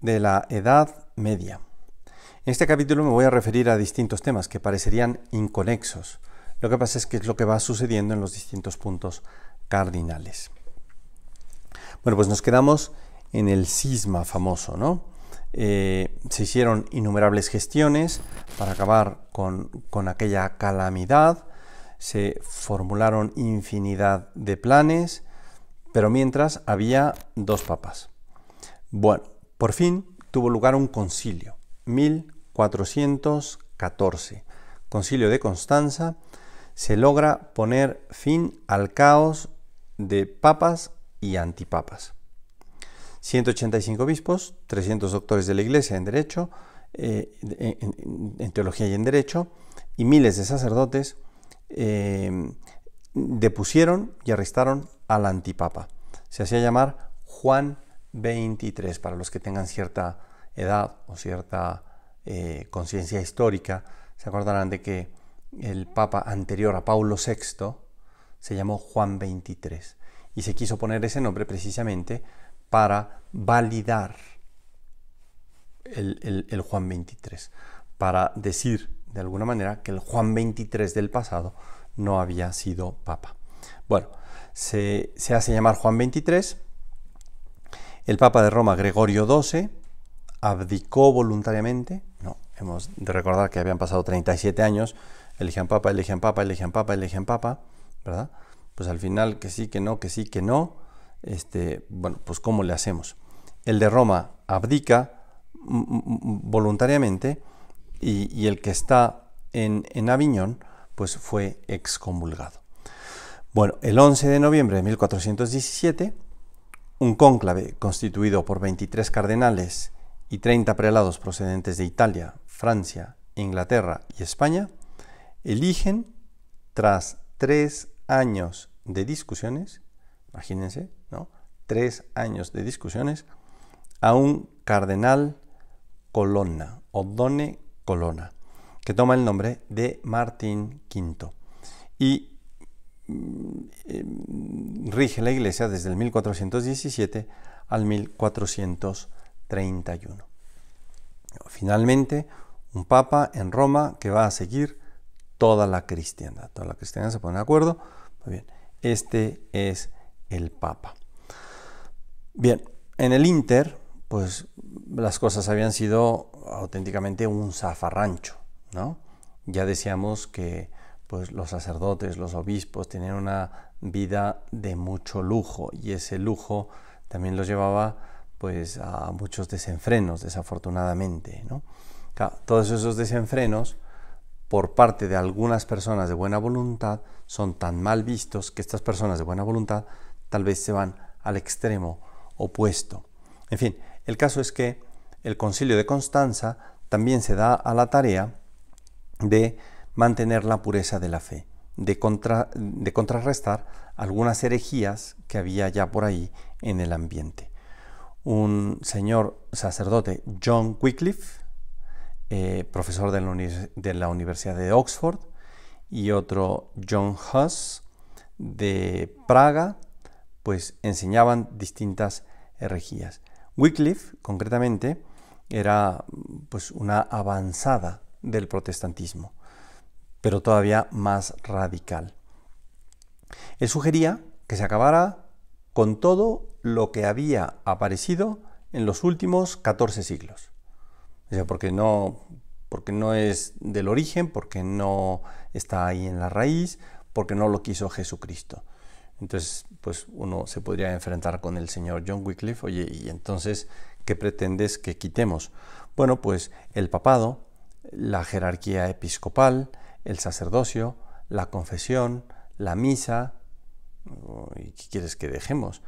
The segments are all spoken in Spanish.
de la Edad Media. En este capítulo me voy a referir a distintos temas que parecerían inconexos. Lo que pasa es que es lo que va sucediendo en los distintos puntos cardinales. Bueno, pues nos quedamos en el sisma famoso, ¿no? Eh, se hicieron innumerables gestiones para acabar con, con aquella calamidad, se formularon infinidad de planes, pero mientras había dos papas. Bueno, por fin tuvo lugar un concilio, 1414, concilio de Constanza, se logra poner fin al caos de papas y antipapas. 185 obispos, 300 doctores de la Iglesia en Derecho, eh, en, Teología y en Derecho, y miles de sacerdotes eh, depusieron y arrestaron al antipapa. Se hacía llamar Juan 23, para los que tengan cierta edad o cierta eh, conciencia histórica, se acordarán de que el Papa anterior a Paulo VI se llamó Juan 23 y se quiso poner ese nombre precisamente para validar el, Juan 23, para decir de alguna manera que el Juan 23 del pasado no había sido Papa. Bueno, se, se hace llamar Juan 23 el Papa de Roma, Gregorio XII, abdicó voluntariamente. No, hemos de recordar que habían pasado 37 años. Eligen Papa, eligen Papa, eligen Papa, eligen Papa, ¿verdad? Pues al final que sí, que no, que sí, que no. Este, bueno, pues ¿cómo le hacemos? El de Roma abdica voluntariamente y, el que está en, en Aviñón, pues fue excomulgado. Bueno, el 11 de noviembre de 1417 un cónclave constituido por 23 cardenales y 30 prelados procedentes de Italia, Francia, Inglaterra y España, eligen, tras tres años de discusiones, imagínense, ¿no? Tres años de discusiones, a un cardenal Colonna, Oddone Colonna, que toma el nombre de Martín V. Y Mm, em, rige la Iglesia desde el 1417 al 1431. Finalmente, un papa en Roma que va a seguir toda la cristiandad. Toda la cristiandad se pone de acuerdo. Muy bien, este es el papa. Bien, en el Inter, pues las cosas habían sido auténticamente un zafarrancho, ¿no? Ya decíamos que pues los sacerdotes, los obispos tenían una vida de mucho lujo y ese lujo también los llevaba pues a muchos desenfrenos desafortunadamente, ¿no? todos esos desenfrenos por parte de algunas personas de buena voluntad son tan mal vistos que estas personas de buena voluntad tal vez se van al extremo opuesto. En fin, el caso es que el concilio de Constanza también se da a la tarea de mantener la pureza de la fe, de, contrarrestar algunas herejías que había ya por ahí en el ambiente. Un señor sacerdote, John Wycliffe, eh, profesor de la, Universidad de Oxford, y otro John Huss de Praga, pues enseñaban distintas herejías. Wycliffe, concretamente, era pues una avanzada del protestantismo pero todavía más radical. Él sugería que se acabara con todo lo que había aparecido en los últimos 14 siglos. O sea, porque no, porque no es del origen, porque no está ahí en la raíz, porque no lo quiso Jesucristo. Entonces, pues uno se podría enfrentar con el señor John Wycliffe, oye, ¿y entonces qué pretendes que quitemos? Bueno, pues el papado, la jerarquía episcopal, el sacerdocio, la confesión, la misa. ¿Y qué quieres que dejemos?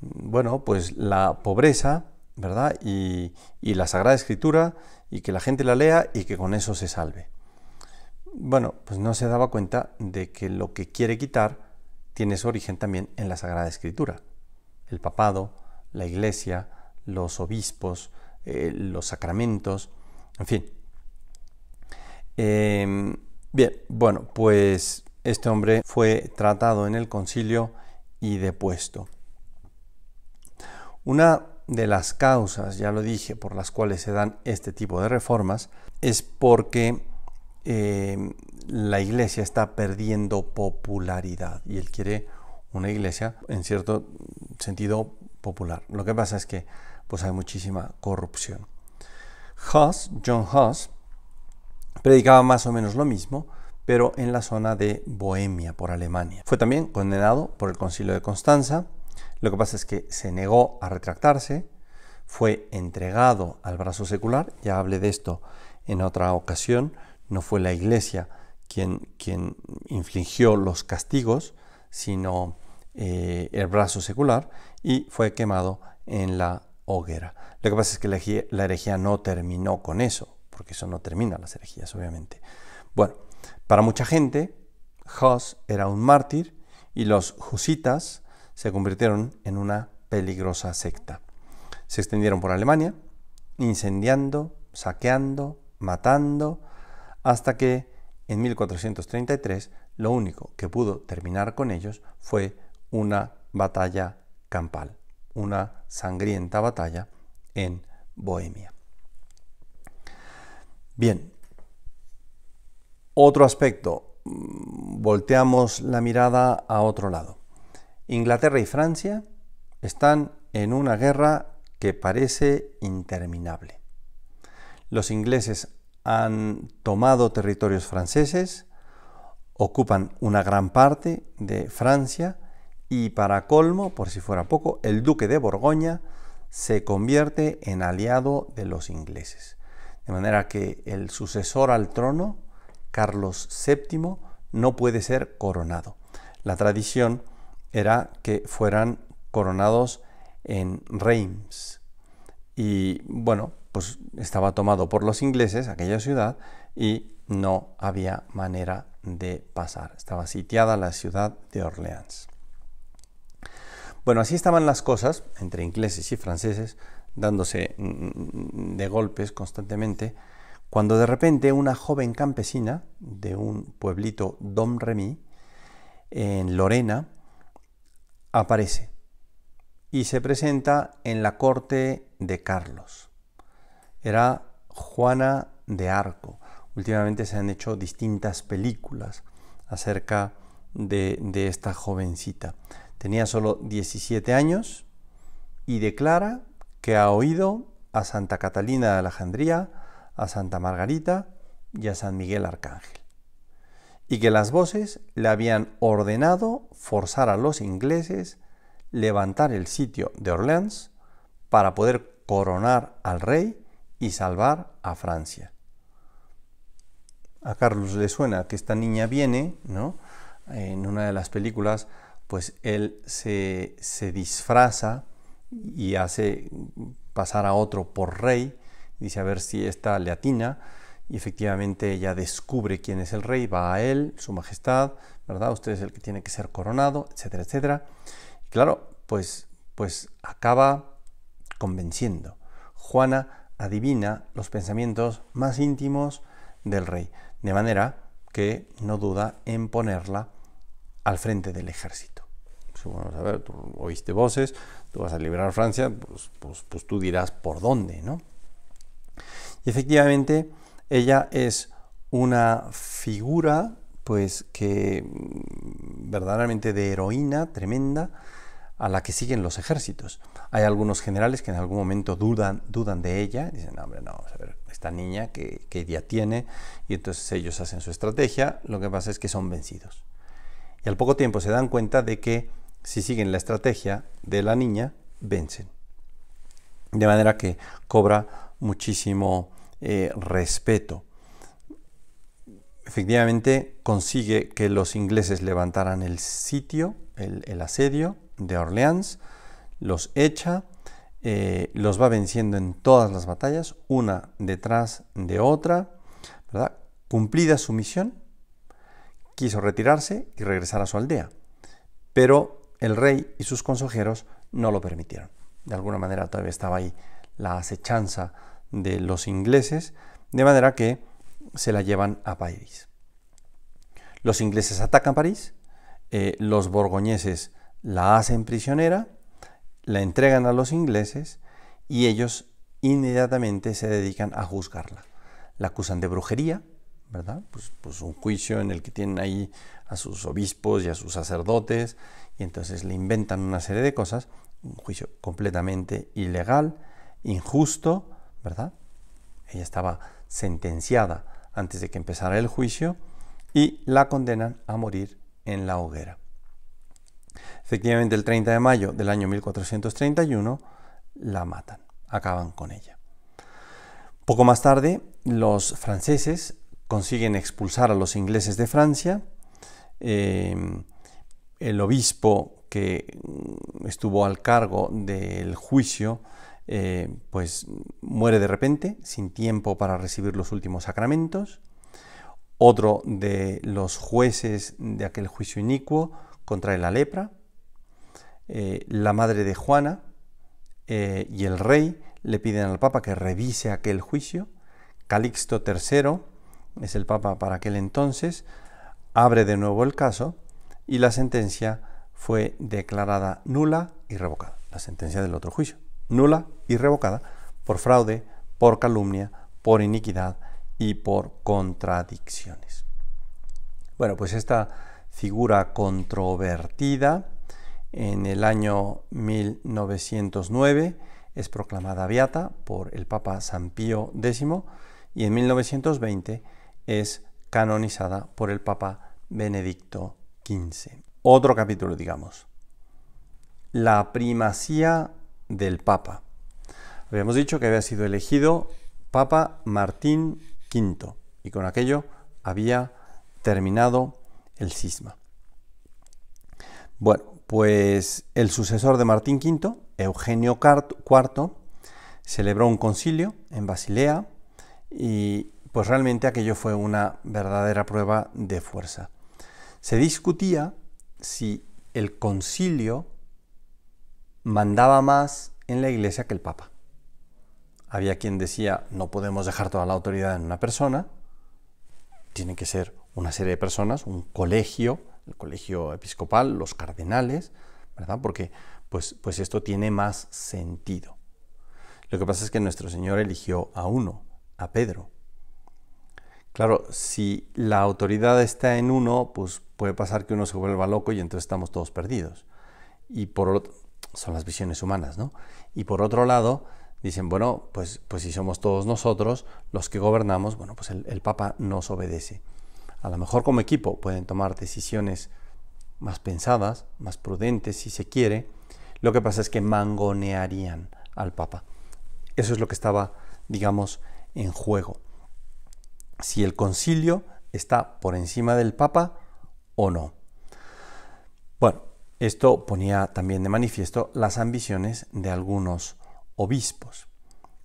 Bueno, pues la pobreza, ¿verdad? Y, la Sagrada Escritura, y que la gente la lea y que con eso se salve. Bueno, pues no se daba cuenta de que lo que quiere quitar tiene su origen también en la Sagrada Escritura. El papado, la iglesia, los obispos, eh, los sacramentos, en fin. Em, Bien, bueno, pues este hombre fue tratado en el concilio y depuesto. Una de las causas, ya lo dije, por las cuales se dan este tipo de reformas, es porque eh, la iglesia está perdiendo popularidad y él quiere una iglesia en cierto sentido popular. Lo que pasa es que pues hay muchísima corrupción. John Huss, predicaba más o menos lo mismo, pero en la zona de Bohemia, por Alemania. Fue también condenado por el concilio de Constanza, lo que pasa es que se negó a retractarse, fue entregado al brazo secular, ya hablé de esto en otra ocasión, no fue la iglesia quien, quien infligió los castigos, sino eh, el brazo secular, y fue quemado en la hoguera. Lo que pasa es que la herejía no terminó con eso, porque eso no termina las herejías, obviamente. Bueno, para mucha gente, Hus era un mártir y los husitas se convirtieron en una peligrosa secta. Se extendieron por Alemania, incendiando, saqueando, matando, hasta que en 1433 lo único que pudo terminar con ellos fue una batalla campal, una sangrienta batalla en Bohemia. Bien, otro aspecto, mm, volteamos la mirada a otro lado. Inglaterra y Francia están en una guerra que parece interminable. Los ingleses han tomado territorios franceses, ocupan una gran parte de Francia y para colmo, por si fuera poco, el duque de Borgoña se convierte en aliado de los ingleses. De manera que el sucesor al trono, Carlos VII, no puede ser coronado. La tradición era que fueran coronados en Reims. Y bueno, pues estaba tomado por los ingleses aquella ciudad y no había manera de pasar. Estaba sitiada la ciudad de Orleans. Bueno, así estaban las cosas entre ingleses y franceses, dándose de golpes constantemente, cuando de repente una joven campesina de un pueblito Domremy, en Lorena, aparece y se presenta en la corte de Carlos. Era Juana de Arco. Últimamente se han hecho distintas películas acerca de, esta jovencita. Tenía solo 17 años y declara que ha oído a Santa Catalina de Alejandría, a Santa Margarita y a San Miguel Arcángel, y que las voces le habían ordenado forzar a los ingleses levantar el sitio de Orleans para poder coronar al rey y salvar a Francia. A Carlos le suena que esta niña viene, ¿no? en una de las películas, pues él se, se disfraza y hace pasar a otro por rey, dice a ver si esta le atina, y efectivamente ella descubre quién es el rey, va a él, su majestad, ¿verdad? Usted es el que tiene que ser coronado, etcétera, etcétera. claro, pues, pues acaba convenciendo. Juana adivina los pensamientos más íntimos del rey, de manera que no duda en ponerla al frente del ejército. Vamos a ver, tú oíste voces, tú vas a liberar Francia, pues, pues, pues, tú dirás por dónde, ¿no? Y efectivamente, ella es una figura, pues que mm, verdaderamente de heroína tremenda, a la que siguen los ejércitos. Hay algunos generales que en algún momento dudan, dudan de ella, dicen, hombre, no, vamos a ver, esta niña, que qué idea tiene? Y entonces ellos hacen su estrategia, lo que pasa es que son vencidos y al poco tiempo se dan cuenta de que si siguen la estrategia de la niña, vencen. De manera que cobra muchísimo eh, respeto. Efectivamente, consigue que los ingleses levantaran el sitio, el, asedio de Orleans, los echa, eh, los va venciendo en todas las batallas, una detrás de otra, Cumplida su misión, quiso retirarse y regresar a su aldea, pero el rey y sus consejeros no lo permitieron. De alguna manera todavía estaba ahí la acechanza de los ingleses, de manera que se la llevan a París. Los ingleses atacan París, eh, los borgoñeses la hacen prisionera, la entregan a los ingleses y ellos inmediatamente se dedican a juzgarla. La acusan de brujería, ¿verdad? Pues, pues, un juicio en el que tienen ahí a sus obispos y a sus sacerdotes y entonces le inventan una serie de cosas, un juicio completamente ilegal, injusto, ¿verdad? Ella estaba sentenciada antes de que empezara el juicio y la condenan a morir en la hoguera. Efectivamente, el 30 de mayo del año 1431 la matan, acaban con ella. Poco más tarde, los franceses consiguen expulsar a los ingleses de Francia. Em, el obispo que mm, estuvo al cargo del juicio, eh, pues muere de repente, sin tiempo para recibir los últimos sacramentos. Otro de los jueces de aquel juicio inicuo contrae la lepra. Eh, la madre de Juana eh, y el rey le piden al Papa que revise aquel juicio. Calixto III es el Papa para aquel entonces, abre de nuevo el caso y la sentencia fue declarada nula y revocada. La sentencia del otro juicio, nula y revocada por fraude, por calumnia, por iniquidad y por contradicciones. Bueno, pues esta figura controvertida en el año 1909 es proclamada beata por el Papa San Pío X y en 1920 es canonizada por el Papa Benedicto XV. Otro capítulo, digamos. La primacía del Papa. Habíamos dicho que había sido elegido Papa Martín V y con aquello había terminado el cisma. Bueno, pues el sucesor de Martín V, Eugenio IV, celebró un concilio en Basilea y pues realmente aquello fue una verdadera prueba de fuerza. Se discutía si el concilio mandaba más en la iglesia que el papa. Había quien decía, no podemos dejar toda la autoridad en una persona, tiene que ser una serie de personas, un colegio, el colegio episcopal, los cardenales, ¿verdad? Porque pues, pues esto tiene más sentido. Lo que pasa es que nuestro Señor eligió a uno, a Pedro, Claro, si la autoridad está en uno, pues puede pasar que uno se vuelva loco y entonces estamos todos perdidos. Y por otro, son las visiones humanas, ¿no? Y por otro lado, dicen, bueno, pues, pues si somos todos nosotros los que gobernamos, bueno, pues el, el Papa nos obedece. A lo mejor como equipo pueden tomar decisiones más pensadas, más prudentes si se quiere. Lo que pasa es que mangonearían al Papa. Eso es lo que estaba, digamos, en juego si el concilio está por encima del Papa o no. Bueno, esto ponía también de manifiesto las ambiciones de algunos obispos.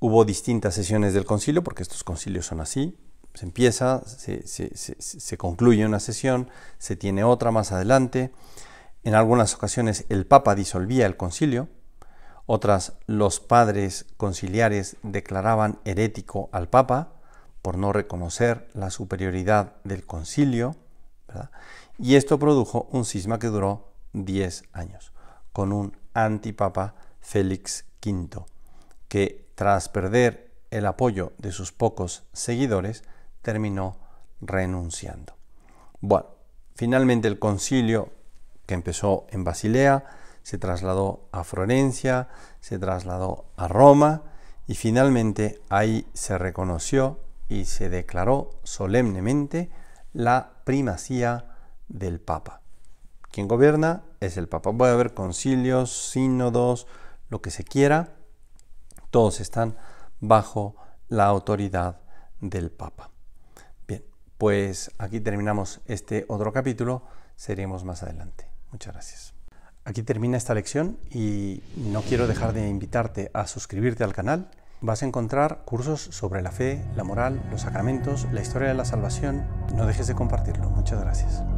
Hubo distintas sesiones del concilio, porque estos concilios son así. Se empieza, se, se concluye una sesión, se tiene otra más adelante. En algunas ocasiones el Papa disolvía el concilio, otras los padres conciliares declaraban herético al Papa, por no reconocer la superioridad del concilio, y esto produjo un cisma que duró 10 años, con un antipapa Félix V, que tras perder el apoyo de sus pocos seguidores, terminó renunciando. Bueno, finalmente el concilio que empezó en Basilea, se trasladó a Florencia, se trasladó a Roma y finalmente ahí se reconoció y se declaró solemnemente la primacía del Papa. Quien gobierna es el Papa. Puede haber concilios, sínodos, lo que se quiera. Todos están bajo la autoridad del Papa. Bien, pues aquí terminamos este otro capítulo. Seremos más adelante. Muchas gracias. Aquí termina esta lección y no quiero dejar de invitarte a suscribirte al canal Vas a encontrar cursos sobre la fe, la moral, los sacramentos, la historia de la salvación. No dejes de compartirlo. Muchas gracias.